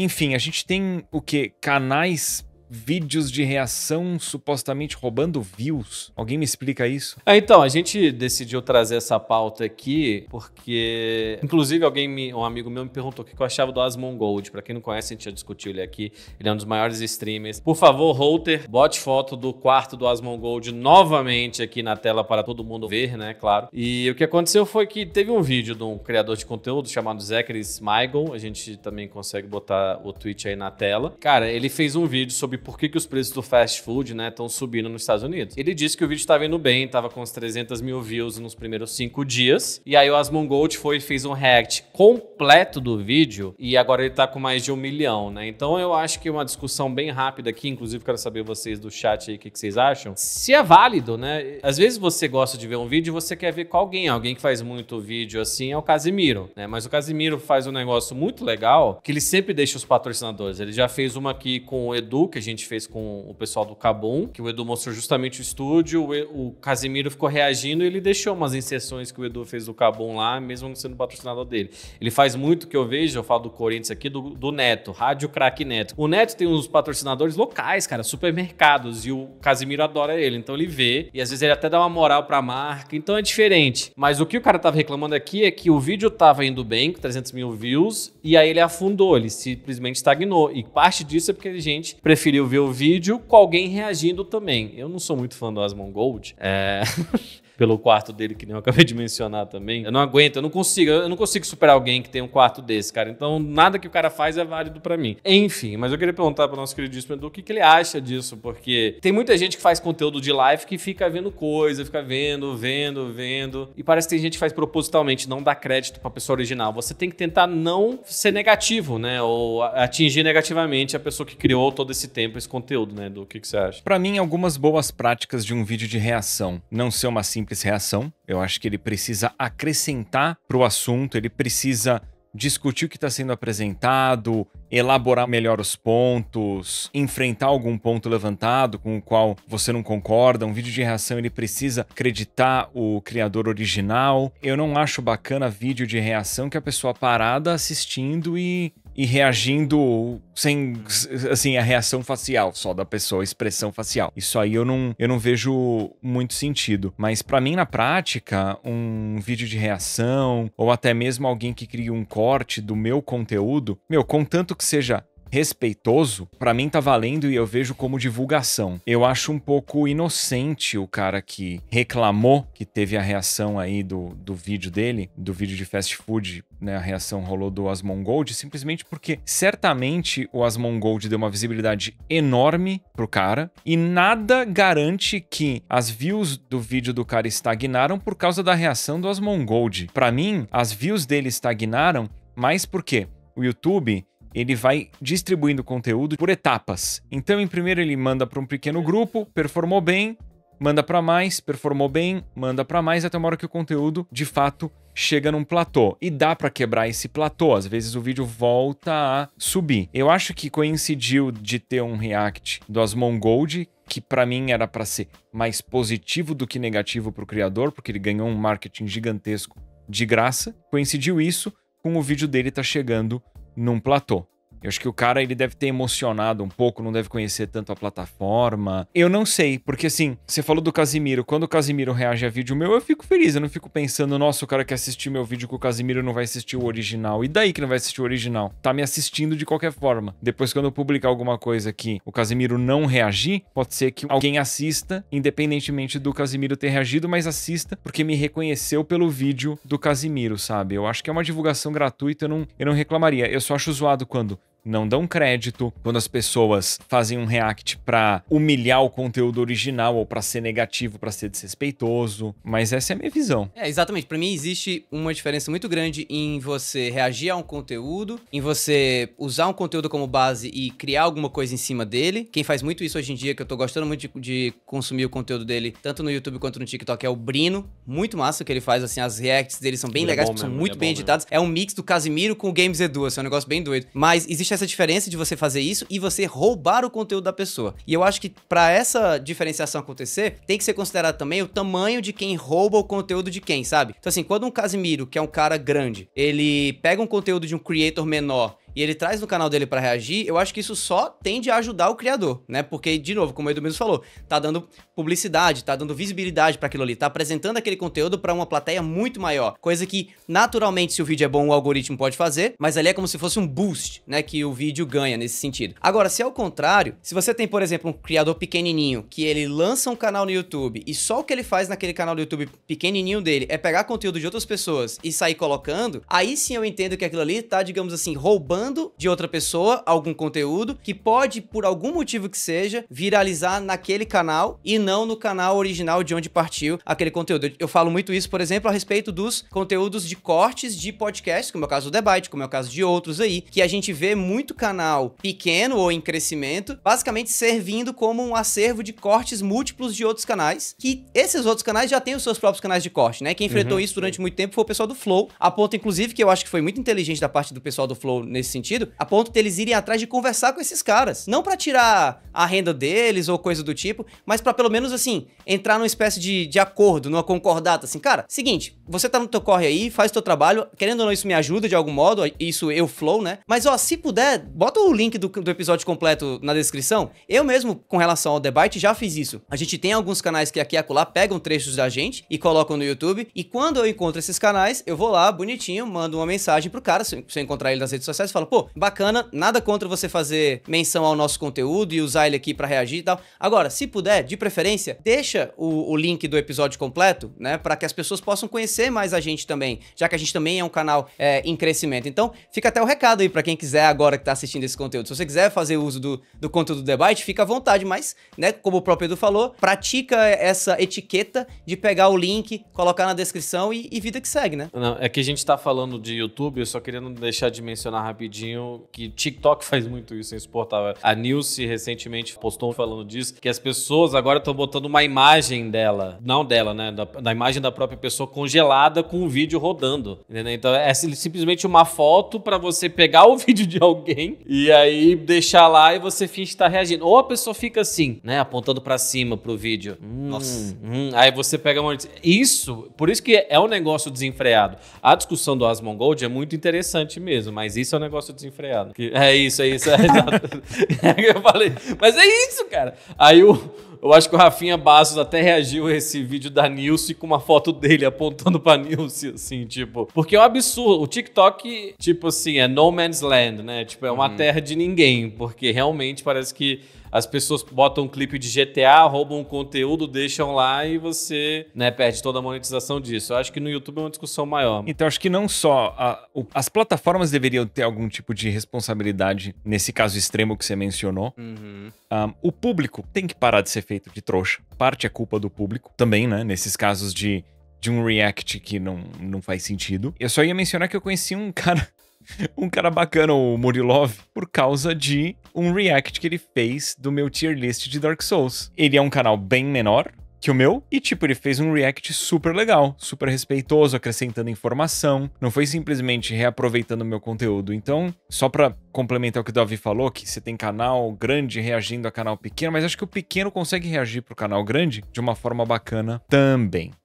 Enfim, a gente tem o que? Canais vídeos de reação supostamente roubando views. Alguém me explica isso? É, então, a gente decidiu trazer essa pauta aqui porque, inclusive, alguém, me, um amigo meu me perguntou o que eu achava do Asmongold. Para quem não conhece, a gente já discutiu ele aqui. Ele é um dos maiores streamers. Por favor, Holter, bote foto do quarto do Asmongold novamente aqui na tela para todo mundo ver, né? Claro. E o que aconteceu foi que teve um vídeo de um criador de conteúdo chamado Zachary Smigel. A gente também consegue botar o tweet aí na tela. Cara, ele fez um vídeo sobre sobre por que, que os preços do fast food estão né, subindo nos Estados Unidos. Ele disse que o vídeo estava indo bem, estava com uns 300 mil views nos primeiros cinco dias. E aí o Asmongold foi e fez um react completo do vídeo e agora ele está com mais de um milhão, né? Então eu acho que uma discussão bem rápida aqui, inclusive quero saber vocês do chat aí o que, que, vocês acham. Se é válido, né? Às vezes você gosta de ver um vídeo e você quer ver com alguém, alguém que faz muito vídeo assim é o Casimiro, né? Mas o Casimiro faz um negócio muito legal que ele sempre deixa os patrocinadores. Ele já fez uma aqui com o Edu, que a gente gente fez com o pessoal do Cabum, que o Edu mostrou justamente o estúdio, o, Casimiro ficou reagindo e ele deixou umas inserções que o Edu fez do Cabum lá, mesmo sendo patrocinador dele. Ele faz muito que eu vejo, eu falo do Corinthians aqui, do, do Neto, Rádio Craque Neto. O Neto tem uns patrocinadores locais, cara, supermercados, e o Casimiro adora ele, então ele vê, e às vezes ele até dá uma moral pra marca, então é diferente. Mas o que o cara tava reclamando aqui é que o vídeo tava indo bem, com 300 mil views, e aí ele afundou, ele simplesmente estagnou, e parte disso é porque a gente preferiu preferiu ver o vídeo com alguém reagindo também. Eu não sou muito fã do Asmongold. É... pelo quarto dele, que nem eu acabei de mencionar também. Eu não aguento, eu não consigo, eu não consigo superar alguém que tem um quarto desse, cara. Então, nada que o cara faz é válido para mim. Enfim, mas eu queria perguntar para nosso queridíssimo Edu o que, que ele acha disso, porque tem muita gente que faz conteúdo de live que fica vendo coisa, fica vendo, vendo, vendo. E parece que tem gente que faz propositalmente, não dá crédito pra pessoa original. Você tem que tentar não ser negativo, né? Ou atingir negativamente a pessoa que criou todo esse tempo esse conteúdo, né? Do que, que você acha? Para mim, algumas boas práticas de um vídeo de reação. Não ser uma simples simples reação. Eu acho que ele precisa acrescentar para o assunto, ele precisa discutir o que está sendo apresentado, elaborar melhor os pontos, enfrentar algum ponto levantado com o qual você não concorda. Um vídeo de reação ele precisa acreditar o criador original. Eu não acho bacana vídeo de reação que a pessoa parada assistindo e e reagindo sem, assim, a reação facial só da pessoa, a expressão facial. Isso aí eu não, eu não vejo muito sentido. Mas para mim, na prática, um vídeo de reação ou até mesmo alguém que cria um corte do meu conteúdo, meu, contanto que seja respeitoso, para mim tá valendo e eu vejo como divulgação. Eu acho um pouco inocente o cara que reclamou que teve a reação aí do, do vídeo dele, do vídeo de fast food, né? A reação rolou do Asmongold simplesmente porque certamente o Asmongold deu uma visibilidade enorme pro cara e nada garante que as views do vídeo do cara estagnaram por causa da reação do Asmongold. Para mim, as views dele estagnaram, mas por quê? O YouTube ele vai distribuindo conteúdo por etapas. Então, em primeiro ele manda para um pequeno grupo, performou bem, manda para mais, performou bem, manda para mais, até uma hora que o conteúdo, de fato, chega num platô. E dá para quebrar esse platô, às vezes o vídeo volta a subir. Eu acho que coincidiu de ter um react do Asmon Gold, que para mim era para ser mais positivo do que negativo para o criador, porque ele ganhou um marketing gigantesco de graça. Coincidiu isso com o vídeo dele tá chegando num platô. Eu acho que o cara ele deve ter emocionado um pouco, não deve conhecer tanto a plataforma. Eu não sei, porque assim, você falou do Casimiro. Quando o Casimiro reage a vídeo meu, eu fico feliz. Eu não fico pensando, nossa, o cara que assistiu meu vídeo com o Casimiro não vai assistir o original. E daí que não vai assistir o original? Tá me assistindo de qualquer forma. Depois, quando eu publicar alguma coisa que o Casimiro não reagir, pode ser que alguém assista, independentemente do Casimiro ter reagido, mas assista porque me reconheceu pelo vídeo do Casimiro, sabe? Eu acho que é uma divulgação gratuita, eu não, eu não reclamaria. Eu só acho zoado quando não dão crédito, quando as pessoas fazem um react para humilhar o conteúdo original ou para ser negativo, para ser desrespeitoso. Mas essa é a minha visão. É, exatamente. Para mim existe uma diferença muito grande em você reagir a um conteúdo, em você usar um conteúdo como base e criar alguma coisa em cima dele. Quem faz muito isso hoje em dia, que eu tô gostando muito de, de consumir o conteúdo dele, tanto no YouTube quanto no TikTok, é o Brino. Muito massa que ele faz, assim, as reacts dele são bem ele é legais, é são mesmo, muito é bem editadas. É um mix do Casimiro com o Games Edu, assim, é um negócio bem doido. Mas existe essa diferença de você fazer isso e você roubar o conteúdo da pessoa. E eu acho que para essa diferenciação acontecer, tem que ser considerado também o tamanho de quem rouba o conteúdo de quem, sabe? Então assim, quando um Casimiro, que é um cara grande, ele pega um conteúdo de um creator menor e ele traz no canal dele para reagir, eu acho que isso só tende a ajudar o criador, né? Porque, de novo, como o Edu mesmo falou, tá dando publicidade, tá dando visibilidade para aquilo ali, tá apresentando aquele conteúdo para uma plateia muito maior. Coisa que, naturalmente, se o vídeo é bom, o algoritmo pode fazer, mas ali é como se fosse um boost, né? Que o vídeo ganha nesse sentido. Agora, se é o contrário, se você tem, por exemplo, um criador pequenininho que ele lança um canal no YouTube e só o que ele faz naquele canal do YouTube pequenininho dele é pegar conteúdo de outras pessoas e sair colocando, aí sim eu entendo que aquilo ali tá, digamos assim, roubando de outra pessoa algum conteúdo que pode, por algum motivo que seja, viralizar naquele canal e não no canal original de onde partiu aquele conteúdo. Eu falo muito isso, por exemplo, a respeito dos conteúdos de cortes de podcast, como é o caso do Debate, como é o caso de outros aí, que a gente vê muito canal pequeno ou em crescimento, basicamente servindo como um acervo de cortes múltiplos de outros canais, que esses outros canais já têm os seus próprios canais de corte, né? Quem enfrentou uhum. isso durante muito tempo foi o pessoal do Flow, a ponto inclusive que eu acho que foi muito inteligente da parte do pessoal do Flow nesse nesse sentido, a ponto deles irem atrás de conversar com esses caras. Não para tirar a renda deles ou coisa do tipo, mas para pelo menos assim, entrar numa espécie de, de acordo, numa concordata, assim, cara, seguinte, você tá no teu corre aí, faz teu trabalho. Querendo ou não, isso me ajuda de algum modo. Isso eu flow, né? Mas, ó, se puder, bota o link do, do episódio completo na descrição. Eu mesmo, com relação ao debate, já fiz isso. A gente tem alguns canais que aqui e acolá pegam trechos da gente e colocam no YouTube. E quando eu encontro esses canais, eu vou lá, bonitinho, mando uma mensagem pro cara. Se, se eu encontrar ele nas redes sociais, falo, pô, bacana, nada contra você fazer menção ao nosso conteúdo e usar ele aqui para reagir e tal. Agora, se puder, de preferência, deixa o, o link do episódio completo, né? para que as pessoas possam conhecer conhecer mais a gente também, já que a gente também é um canal é, em crescimento. Então, fica até o recado aí para quem quiser agora que tá assistindo esse conteúdo. Se você quiser fazer uso do, do conteúdo do debate, fica à vontade, mas, né, como o próprio Edu falou, pratica essa etiqueta de pegar o link, colocar na descrição e, e vida que segue, né? Não, é que a gente tá falando de YouTube, eu só queria não deixar de mencionar rapidinho que TikTok faz muito isso, é insuportável. A Nilce recentemente postou falando disso, que as pessoas agora estão botando uma imagem dela, não dela, né, da, da imagem da própria pessoa congelada com o vídeo rodando. Entendeu? Então é simplesmente uma foto para você pegar o vídeo de alguém e aí deixar lá e você finge estar tá reagindo. Ou a pessoa fica assim, né? Apontando para cima pro vídeo. Hum, Nossa. Hum. Aí você pega uma. Isso, por isso que é um negócio desenfreado. A discussão do Asmongold é muito interessante mesmo, mas isso é um negócio desenfreado. É isso, é isso. É, é eu falei, mas é isso, cara. Aí o eu acho que o Rafinha Bastos até reagiu a esse vídeo da Nilce com uma foto dele apontando pra Nilce, assim, tipo. Porque é um absurdo. O TikTok, tipo assim, é no man's land, né? Tipo, é uma uhum. terra de ninguém, porque realmente parece que as pessoas botam um clipe de GTA, roubam o conteúdo, deixam lá e você né, perde toda a monetização disso. Eu acho que no YouTube é uma discussão maior. Então, acho que não só a, o, as plataformas deveriam ter algum tipo de responsabilidade nesse caso extremo que você mencionou. Uhum. Um, o público tem que parar de ser feito de trouxa. Parte é culpa do público também, né? Nesses casos de de um react que não, não faz sentido. Eu só ia mencionar que eu conheci um cara um cara bacana, o Murilov, por causa de um react que ele fez do meu tier list de Dark Souls. Ele é um canal bem menor, que o meu. E, tipo, ele fez um react super legal, super respeitoso, acrescentando informação. Não foi simplesmente reaproveitando o meu conteúdo. Então, só pra complementar o que o Davi falou, que você tem canal grande reagindo a canal pequeno, mas acho que o pequeno consegue reagir pro canal grande de uma forma bacana também.